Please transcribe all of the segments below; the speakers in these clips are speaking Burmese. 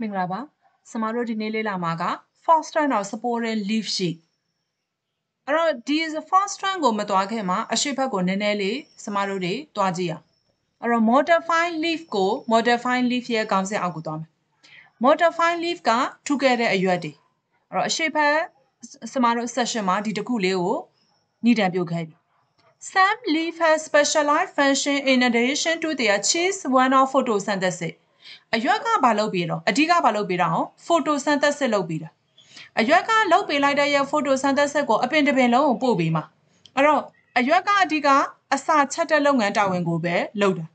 မင်္ဂလာပါစမတို့ဒီနေ့လေ့လာမှာက first strand or supporting leaf ရှိအဲ့တော့ဒီ first strand ကိုမတွားခင်မှာအရှိတ်ဘက်ကိုနည်းနည်းလေးစမတို့တွေတွားကြည့်ရအောင်အဲ့တော့ modify leaf ကို modify leaf ရဲ့ခေါင်းစဉ်အောက်ကိုတွားမယ် modify leaf ကထုခဲ့တဲ့အရွက်တွေအဲ့တော့အရှိတ်ဘက်စမတို့ session မှာဒီတစ်ခုလေးကိုညှိတံပြုတ်ခဲ့ပြီ Sam leaf has specialized function in addition to their cheese one of photosynthesis အရွက်ကဘာလုပ်ပြီးတော့အဓိကဘာလုပ်ပြီးတော့ဖိုတိုဆန်သက်စစ်လုပ်ပြီးတာအရွက်ကလုပ်ပေးလိုက်တဲ့ရဲ့ဖိုတိုဆန်သက်စစ်ကိုအပင်တပင်လုံးကိုပို့ပေးမှာအဲ့တော့အရွက်ကအဓိက အစာချက်တဲ့လုပ်ငန်းတာဝန်ကိုပဲလုပ်တာ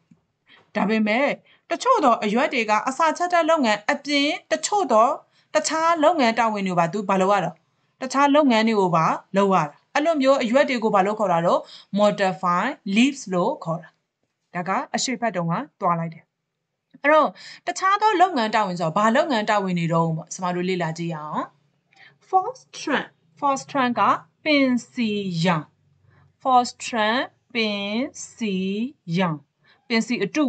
ဒါပေမဲ့တချို့သောအရွက်တွေက အစာချက်တဲ့လုပ်ငန်းအပြင်တချို့သောတခြားလုပ်ငန်းတာဝန်တွေပါသူဘာလုပ်ရတော့တခြားလုပ်ငန်းတွေကိုပါလုပ်ရတာအဲ့လိုမျိုးအရွက်တွေကိုဘာလို့ခေါ်တာတော့ modify leaves လို့ခေါ်တာဒါကအရှိတ်ဖတ်တုံးကတွားလိုက်တယ်အဲ့တော့တခြားသောလုပ်ငန်းတာဝန်ဆိုတော့ဘာလုပ်ငန်းတာဝန်တွေတော့ပေါ့ကျမတို့လေ့လာကြည့်ရအောင် Fortran Fortran ကပင်စီယံ Fortran ပင်စီယံပင်စီအတု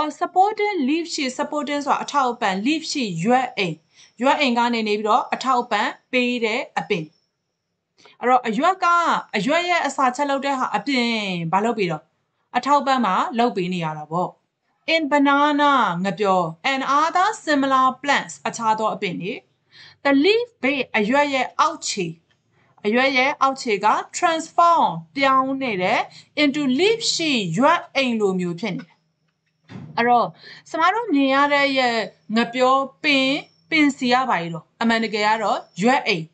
or supporting leaf ရှိ supporting ဆိုတာအထောက်အပံ့ leaf ရှိရွက်အိမ်ရွက်အိမ်ကနေနေပြီးတော့အထောက်အပံ့ပေးတဲ့အပင်အဲ့တော့အရွက်ကအရွက်ရဲ့အစာချက်လုပ်တဲ့ဟာအပြင်မလုပ်ပြီးတော့အထောက်ပံ့မှာလုပ်ပေးနေရတာပေါ့ in banana ငပြော and other similar plants အခြားသောအပင်တွေ the leaf bay အရွက်ရဲ့အောက်ခြေအရွက်ရဲ့အောက်ခြေက transform ပြောင်းနေတယ် into leaf ရှိရွက်အိမ်လိုမျိုးဖြစ်နေတယ်အဲ့တော့စမတို့မြင်ရတဲ့ရဲ့ငပြောပင်ပင်စီရပါလေတော့အမှန်တကယ်ကတော့ရွက်အိမ်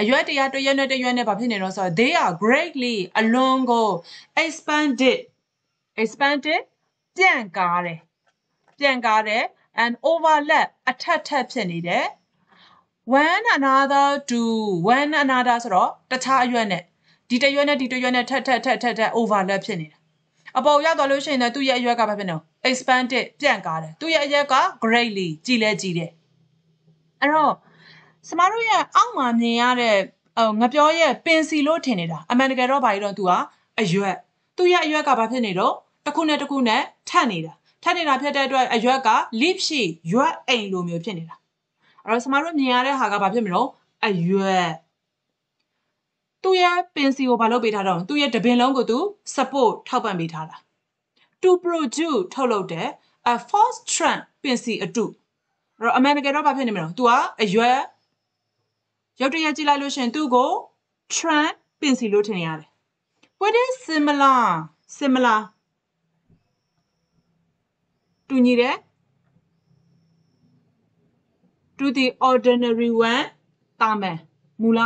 အရွက်တရားတရွက်နဲ့တရွက်နဲ့ဘာဖြစ်နေတော့ဆိုတော့ they are greatly အလွန်ကို expanded expanded ပြန့်ကားတယ်ပြန့်ကားတယ် and overlap အထက်ထက်ဖြစ်နေတယ် one another to one another ဆိုတော့တခြားအရွက်နဲ့ဒီတရွက်နဲ့ဒီတရွက်နဲ့ထက်ထက်ထက်ထက်ထက် overlap ဖြစ်နေတာအပေါ်ရောက်တော့လို့ရှိရင်လည်းသူ့ရဲ့အရွက်ကဘာဖြစ်နေလဲ expanded ပြန့်ကားတယ်သူ့ရဲ့အရွက်က greatly ကြီးလဲကြီးတယ်အဲ့တော့စမတို့ရဲ့အောက်မှာမြင်ရတဲ့ငပြောရဲ့ပင်စီလို့ထင်နေတာအမှန်တကယ်တော့ဘာလို့တော့သူကအရွက်သူ့ရဲ့အရွက်ကဘာဖြစ်နေတော့တစ်ခုနဲ့တစ်ခုနဲ့ထပ်နေတာထပ်နေတာဖြစ်တဲ့အတွက်အရွက်က leaf ရှိရွက်အိမ်လိုမျိုးဖြစ်နေတာအဲ့တော့ကျမတို့မြင်ရတဲ့ဟာကဘာဖြစ်မလို့အရွက်သူ့ရဲ့ပင်စီကိုဘာလုပ်ပေးထားတော့သူ့ရဲ့တပင်လုံးကိုသူ support ထောက်ပံ့ပေးထားတာ to produce ထုတ်လုပ်တဲ့ a false trend ပင်စီအတုအဲ့တော့အမှန်တကယ်တော့ဘာဖြစ်နေမလို့ तू ကအရွက်ရုပ်တရက်ကြည့်လိုက်လို့ရှင်သူ့ကို trend ပင်စီလို့ထင်ရတယ် what is similar similar တူညီတယ် to the ordinary one တာမန်မူလ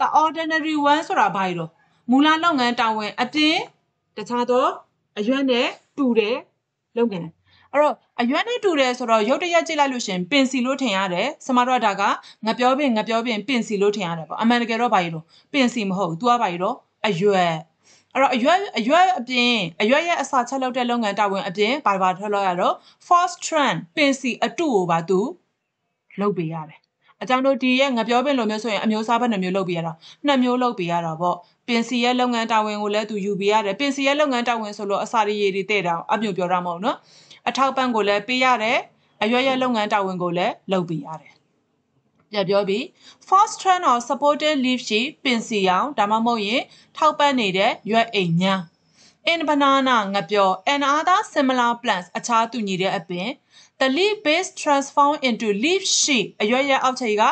the ordinary one ဆိုတာဘာကြီးတော့မူလလုပ်ငန်းတာဝန်အပြင်တခြားသောအရွက်နဲ့တူတယ်လုပ်ငန်းအဲ့တော့အရွက်နဲ့တူတယ်ဆိုတော့ရုတ်တရက်ကြည့်လိုက်လို့ရှင်ပင်စီလို့ထင်ရတယ်စမတော့ဒါကငပြောပင်ငပြောပင်ပင်စီလို့ထင်ရတယ်ပေါ့အမှန်တကယ်တော့ဘာကြီးတော့ပင်စီမဟုတ်ဘူး तू ကဘာကြီးတော့အရွက်အဲ့တော့အရွက်အရွက်အပြင်အရွက်ရဲ့အစာချက်လုပ်တဲ့လုပ်ငန်းတာဝန်အပြင်ဘာဘာထွက်လောက်ရတော့ first trend ပင်စီအတုကိုပါသူလုပ်ပေးရတယ်အကြောင်းတို့ဒီရဲ့ငပြောပင်လိုမျိုးဆိုရင်အမျိုးအစားပဲနှစ်မျိုးလုပ်ပေးရတော့နှစ်မျိုးလုပ်ပေးရတော့ဗောပင်စီရဲ့လုပ်ငန်းတာဝန်ကိုလည်းသူယူပေးရတယ်ပင်စီရဲ့လုပ်ငန်းတာဝန်ဆိုလို့အစာရည်ရည်တွေတဲ့တောင်အပြုံပြောတာမဟုတ်နော်အထောက်ပံ့ကိုလည်းပေးရတယ်အရွက်ရဲ့လုပ်ငန်းတာဝန်ကိုလည်းလုပ်ပေးရတယ်ပြန်ပြောပြီး first trend or supported leaf ရှိပင်စီရောင်ဒါမှမဟုတ်ရင်ထောက်ပံ့နေတဲ့ရွက်အိမ်ညာ in banana ငပြော and other similar plants အခြားတူညီတဲ့အပင် the leaf base transform into leaf sheet အရွက်ရအောက်ခြေက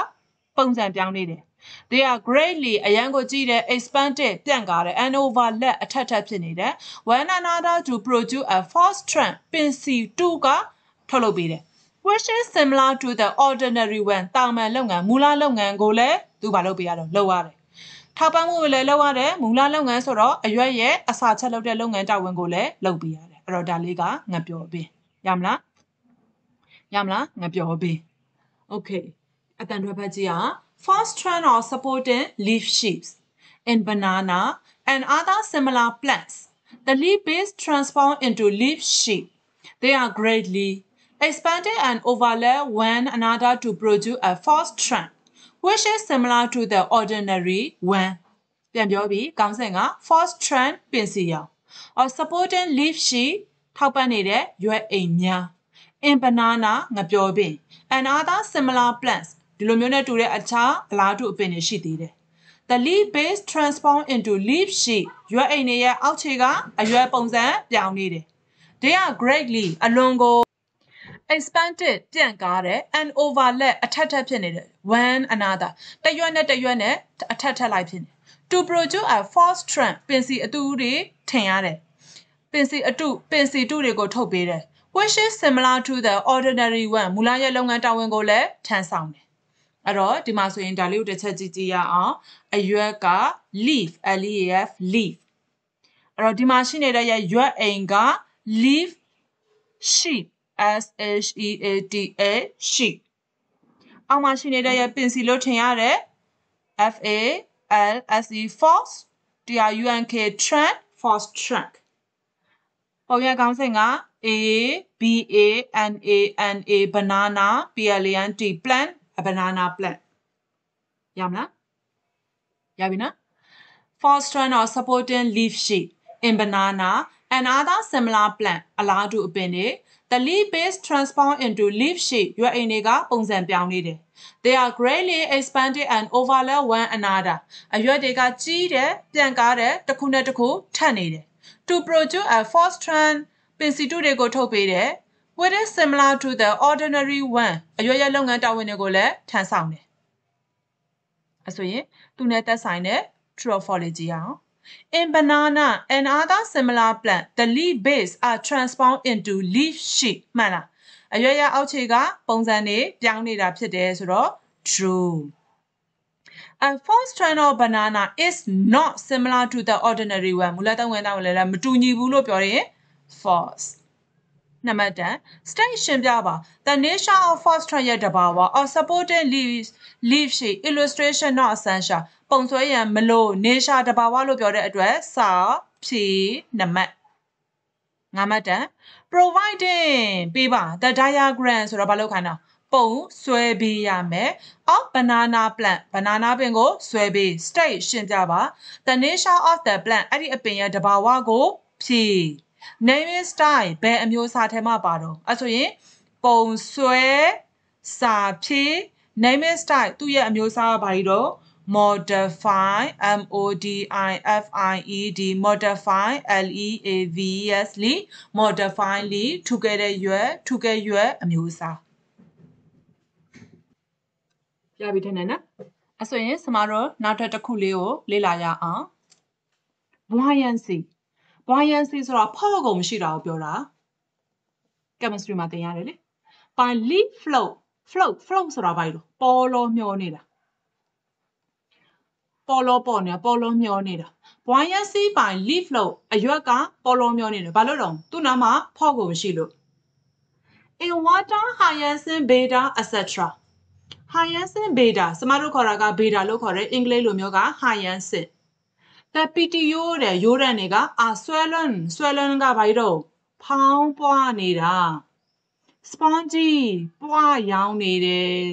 ပုံစံပြောင်းနေတယ် they are greatly အရန်ကိုကြည့်တဲ့ expanded ပြန့်ကားတဲ့ and overlap အထက်ထပ်ဖြစ်နေတဲ့ one another to produce a first trend ပင်စီ2ကထုတ်လုပ်ပေးတယ် question similar to the ordinary one တာမန်လုပ်ငန်းမူလလုပ်ငန်းကိုလည်းသူဘာလုပ်ပေးရတော့လုပ်ရတယ်ထောက်ပံ့မှုကိုလည်းလုပ်ရတယ်မူလလုပ်ငန်းဆိုတော့အရွက်ရဲ့အစာချက်လုပ်တဲ့လုပ်ငန်းတာဝန်ကိုလည်းလုပ်ပေးရတယ်အဲ့တော့ဒါလေးကငါပြောပေးရမလားရမလားငါပြောပေး okay အတန်ထွက်ဖက်ကြီးอ่ะ first trend of supporting leaf shapes in banana and other similar plants the leaf base transform into leaf shape they are greatly expanded and overlapped one another to produce a false trunk, which is similar to the ordinary one. ပြန်ပြောပြီးကောင်းစင်က false trunk ပင်စီရောင် or supporting leaf ရှိထောက်ပံ့နေတဲ့ရွက်အိမ်များ in banana ငပြောပင် and other similar plants ဒီလိုမျိုးနဲ့တူတဲ့အခြားအလားတူအပင်တွေရှိသေးတယ် the leaf base transform into leaf sheet ရွက်အိမ်တွေရဲ့အောက်ခြေက အရွက်ပုံစံပြောင်းနေတယ် they are greatly အလွန်ကို expanded ပြန့်ကားတယ် and overlap အထက်ထပ်ဖြစ်နေတယ် one another တရွက်နဲ့တရွက်နဲ့အထက်ထပ်လိုက်ဖြစ်နေ to produce a false trend ပင်စီအတူတွေထင်ရတယ်ပင်စီအတုပင်စီတုတွေကိုထုတ်ပေးတယ် which is similar to the ordinary one မူလရဲ့လုပ်ငန်းတာဝန်ကိုလည်းထမ်းဆောင်တယ်အဲ့တော့ဒီမှာဆိုရင်ဒါလေးကိုတစ်ချက်ကြည့်ကြည့်ရအောင်အရွက်က leaf l e a f leaf အဲ့တော့ဒီမှာရှိနေတဲ့ရဲ့ရွက်အိမ်က leaf sheep S H E A T A sheet အောက်မှာရှိနေတဲ့ရဲ့ပင်စီလို့ထင်ရတယ် F A L S E force T R U N K trunk force trunk ပုံရကောင်းစိတ်က A B A N A N A banana P L A N T plant a banana plant ရမလားရပြီနော် Foster or supporting leaf sheet in banana Another similar plant အလားတူအပင်တွေ the leaf base transform into leaf shape ရွက်အိမ်တွေကပုံစံပြောင်းနေတယ် They are greatly expanded and overlap one another အရွက်တွေကကြီးတယ်ပြန်ကားတယ်တစ်ခုနဲ့တစ်ခုထပ်နေတယ် To produce a fostran ပင်စီတုတွေကိုထုတ်ပေးတယ် What is similar to the ordinary one အရွက်ရဲ့လုပ်ငန်းတာဝန်တွေကိုလည်းထမ်းဆောင်တယ်အဆိုရင်သူနဲ့သက်ဆိုင်တဲ့ trophology အောင် In banana and other similar plant, the leaf base are transformed into leaf sheet မှန်လား။အရွက်ရအောက်ခြေကပုံစံတွေပြောင်းနေတာဖြစ်တယ်ဆိုတော့ true. A fourth strain of banana is not similar to the ordinary one. မူလသုံးဝင်သားဝင်လည်းမတူညီဘူးလို့ပြောရင် false. နံပါတ်10 state ရှင်းပြပါ the nature of foster ရဲ့တဘာဝ or supporting leaves leaf shape illustration not essential ပုံဆွဲရန်မလို့နေရှာတဘာဝလို့ပြောတဲ့အတွက်စာဖြေနမတ်ငါမတ်တန် providing ပေးပါ the diagram ဆိုတော့ဘာလုပ်ခိုင်းတာပုံဆွဲပေးရမယ်။ of banana plant ဘနာနာပင်ကိုဆွဲပေး state ရှင်းပြပါ the nature of the plant အဲ့ဒီအပင်ရဲ့တဘာဝကို ဖြေ name is style ဘယ်အမျိုးအစားထဲမှာပါတော့အဲ့ဆိုရင်ပုံဆွဲစာဖြေ name is style သူ့ရဲ့အမျိုးအစားကဘာကြီးတော့ modify m o d i f i e d modify l e a v e s လီ modify လီထူခဲ့တဲ့ရွယ်ထူခဲ့ရွယ်အမျိုးအစားရပြီထင်တယ်နော်အဆိုရင်စမတော့နောက်ထပ်တစ်ခုလေးကိုလေ့လာရအောင် buoyancy buoyancy ဆိုတာဖော့ကုန်မရှိတာကိုပြောတာ chemistry မှာသင်ရတယ်လေ by leaf float float float ဆိုတာဘာလဲပေါ်လောမျောနေတာပေါ်လောပေါ်နေတာပေါ်လောမျောနေတာ buoyancy by leaf လို့အရွက်ကပေါ်လောမျောနေတယ်ဘာလို့တော့သူ့နာမှာဖော့ကိုမရှိလို့ in water hyacinth beta etc hyacinth beta စမတို့ခေါ်တာက beta လို့ခေါ်တယ်အင်္ဂလိပ်လိုမျိုးက hyacinth တဲ့ PTO တဲ့ရိုးရန်တွေကအာဆွဲလွန်းဆွဲလွန်းကဘာကြီးတော့ဖောင်းပွားနေတာ spongy ပွားရောင်းနေတယ်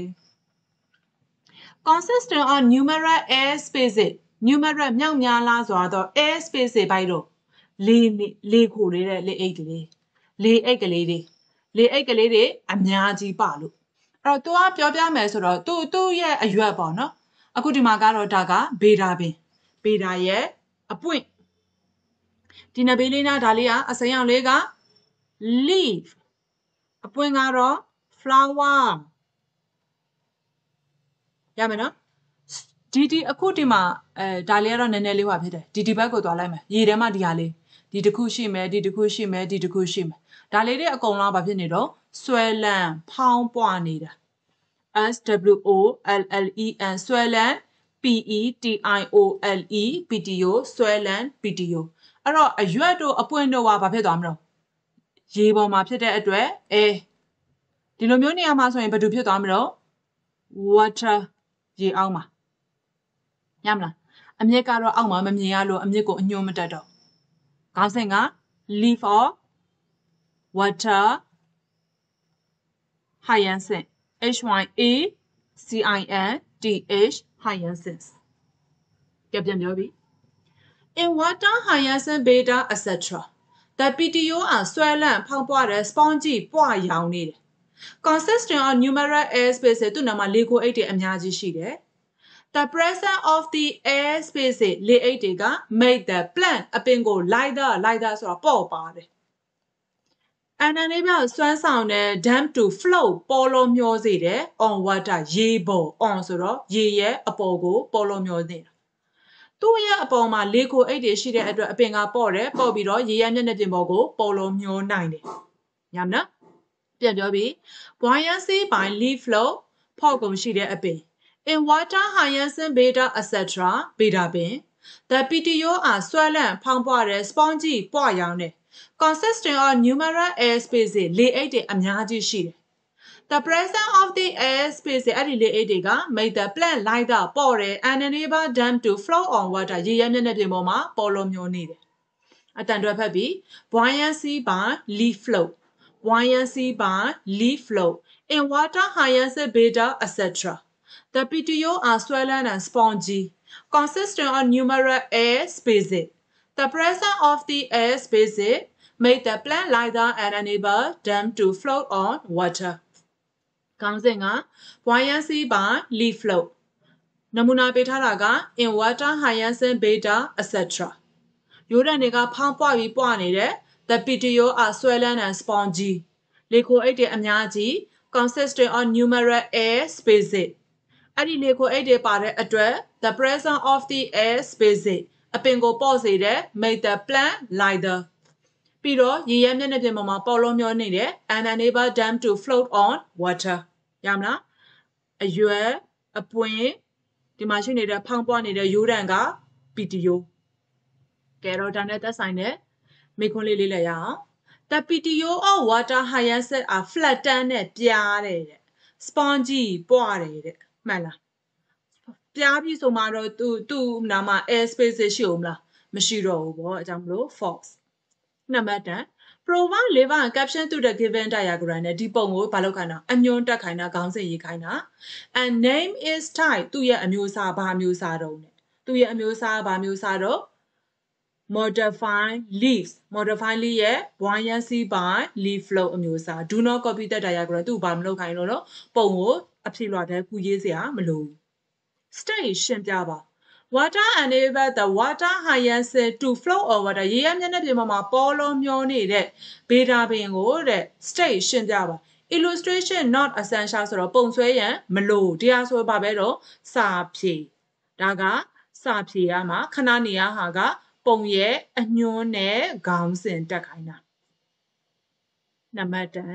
consistent on numerous air spaces numerous မြောက်များလားဆိုတော့ air spaces ဘိုက်တော့လေလေခိုနေတဲ့လေအိတ်ကလေးလေအိတ်ကလေးတွေလေအိတ်ကလေးတွေအများကြီးပါလို့အဲ့တော့ तू ကပြောပြမယ်ဆိုတော့ तू သူ့ရဲ့အရွက်ပေါ့နော်အခုဒီမှာကတော့ဒါကဘေတာပင်ဘေတာရဲ့အပွင့်ဒီနဘေးလေးနာဒါလေးကအစိမ်းရောင်လေးက leaf အပွင့်ကတော့ flower ရမယ်နော်ဒီဒီအခုဒီမှာအဲဒါလေးကတော့နည်းနည်းလေးဟွာဖြစ်တယ်ဒီဒီဘက်ကိုသွားလိုက်မယ်ရေထဲမှာဒီဟာလေးဒီတစ်ခုရှိမယ်ဒီတစ်ခုရှိမယ်ဒီတစ်ခုရှိမယ်ဒါလေးတွေအကုန်လုံးဘာဖြစ်နေတော့ဆွဲလန်းဖောင်းပွားနေတာ S W O L L E N ဆွဲလန်း P E T I O L E P T O ဆွဲလန်း P T O အဲ့တော့အရွက်တို့အပွင့်တို့ဟာဘာဖြစ်သွားမလို့ရေပေါ်မှာဖြစ်တဲ့အတွက်အဲဒီလိုမျိုးနေရာမှာဆိုရင်ဘာတူဖြစ်သွားမလို့ water ရေအောက်မှာညမလားအမြစ်ကတော့အောက်မှာမမြင်ရလို့အမြစ်ကိုအညွှန်းမတက်တော့ခေါင်းစဉ်က leaf or water hyacinth h y a c i n t h hyacinth ကြပြန်ပြောပြီ in water hyacinth beta etc the petioles are swollen ဖောင်းပွားတဲ့ spongy ပွားရောင်နေတယ် Consisting of numerous airspace သူ့နာမှာလေကိုအိတ်တွေအများကြီးရှိတယ် The presence of the airspace လေအိတ်တွေက make the plant အပင်ကို lighter lighter ဆိုတာပေါ့ပါတယ်အန္တန်လေးပြောက်စွမ်းဆောင်တဲ့ dam to flow ပေါ်လုံးမျောစေတယ် on water ရေပေါ် on ဆိုတော့ရေရဲ့အပေါ်ကိုပေါ်လုံးမျောနေတာသူ့ရဲ့အပေါ်မှာလေကိုအိတ်တွေရှိတဲ့အတွက်အပင်ကပေါ့တယ်ပေါ့ပြီးတော့ရေရဲ့မျက်နှာပြင်ပေါ်ကိုပေါ်လုံးမျောနိုင်တယ်ညမနော်ပြန်ပြောပြီး buoyancy by leaf flow ဖော့ကုန်ရှိတဲ့အပင် in water hyacinth beta etc beta ပင် the petioles are ဆွဲလန့်ဖောင်းပွားတဲ့ spongy ပွားရောင်နဲ့ consisting of numerous air spaces လေအိတ်တွေအများကြီးရှိတယ် the presence of the air spaces အဲ့ဒီလေအိတ်တွေက make the plant light up ပေါ်တယ် and enable them to float on water ရေရဲမြက်မြက်ပြင်ပေါ်မှာပေါ်လွန်မျောနေတယ်အတန်တွဲဖက်ပြီး buoyancy by leaf float buoyancy bar leaf flow, in water hyacinth beta, etc. The petiole are swollen and spongy, consisting of numerous air spaces. The presence of the air spaces make the plant lighter and enable them to float on water. ကောင်းစဉ်က buoyancy by leaf flow နမူနာပေးထားတာက in water hyacinth beta etc ရိုးတဲ့နေကဖောင်းပွားပြီးပွားနေတယ် the PTO are swollen and spongy လေခိုအိတ်တွေအများကြီး consisting of numerous air spaces အဲ့ဒီလေခိုအိတ်တွေပါတဲ့အတွက် the presence of the air spaces အပင်ကိုပေါ့စေတဲ့ make the plant lighter ပြီးတော့ရေရဲမျက်နှာပြင်ပေါ်မှာပေါ်လုံးမျောနေတဲ့ and enable them to float on water ရမလားအရွယ်အပွင့်ဒီမှာရှိနေတဲ့ဖောင်းပွားနေတဲ့ရိုးတံက PTO ကဲတော့ဒါနဲ့သက်ဆိုင်တဲ့မိခွန်းလေးလေးလည်းရအောင်တပီတီယိုအော့ဝါတာဟိုင်ယန်ဆက်အာဖလက်တန်နဲ့ပြားတယ်တဲ့စပွန်ဂျီပွားတယ်တဲ့မှန်လားပြားပြီဆိုမှတော့သူ သူ့နာမ air space ရှိဦးမလားမရှိတော့ဘူးပေါ့အကြောင်းမလို့ fox နံပါတ်10 provide lever and caption to the given diagram နဲ့ဒီပုံကိုဘာလုပ်ခိုင်းတာအညွန်းတက်ခိုင်းတာခေါင်းစဉ်ရေးခိုင်းတာ and name is type သူ့ရဲ့အမျိုးအစားဘာမျိုးစားတော့ ਨੇ သူ့ရဲ့အမျိုးအစားဘာမျိုးစားတော့ modify leaves modify leaf ရဲ့ buoyancy by leaf flow အမျိုးအစား do not copy that diagram သူ့ဘာမလုပ်ခိုင်းလို့တော့ပုံကိုအဖြေလွှာတဲ့ကူရေးစရာမလိုဘူး stage ရှင်းပြပါ water enable the water hyacinth to flow over the ရေရမျက်နှာပြင်ပေါ်မှာပေါ်လုံးမျောနေတဲ့ဘေတာပင်ကိုတဲ့ stage ရှင်းပြပါ illustration not essential ဆိုတော့ပုံဆွဲရန်မလိုတရားဆိုပါပဲတော့စာဖြေဒါကစာဖြေရမှာခဏနေရဟာကပုံရဲ့အညွန်းနဲ့ခေါင်းစဉ်တက်ခိုင်းတာနံပါတ်10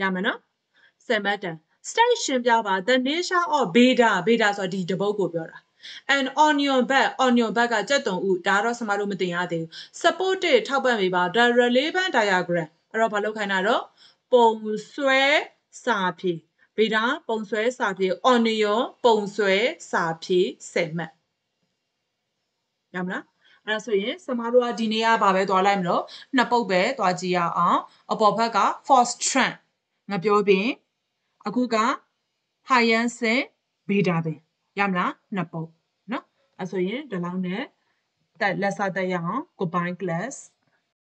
ရမယ်နော်စံပါတ်10 station ပြပါ the nature of beta beta ဆိုတော့ဒီတပုတ်ကိုပြောတာ and on your back on your back ကကြက်တုံဥဒါတော့စမလို့မတင်ရသေးဘူး supported ထောက်ပံ့ပေးပါ the relevant diagram အဲ့တော့ဘာလုပ်ခိုင်းတာတော့ပုံဆွဲစာဖြေဗေဒပုံဆွဲစာဖြေ on your ပုံဆွဲစာဖြေ10မှတ်ရမလားအဲ့ဒါဆိုရင်စမတို့ကဒီနေ့ကဘာပဲသွားလိုက်မလို့နှစ်ပုတ်ပဲသွားကြည့်ရအောင်အပေါ်ဘက်က force trend ငါပြောပြင်အခုက high end စင် beta ပင်ရမလားနှစ်ပုတ်နော်အဲ့ဆိုရင်ဒီလောက်နဲ့တက်လက်စတက်ရအောင် combine class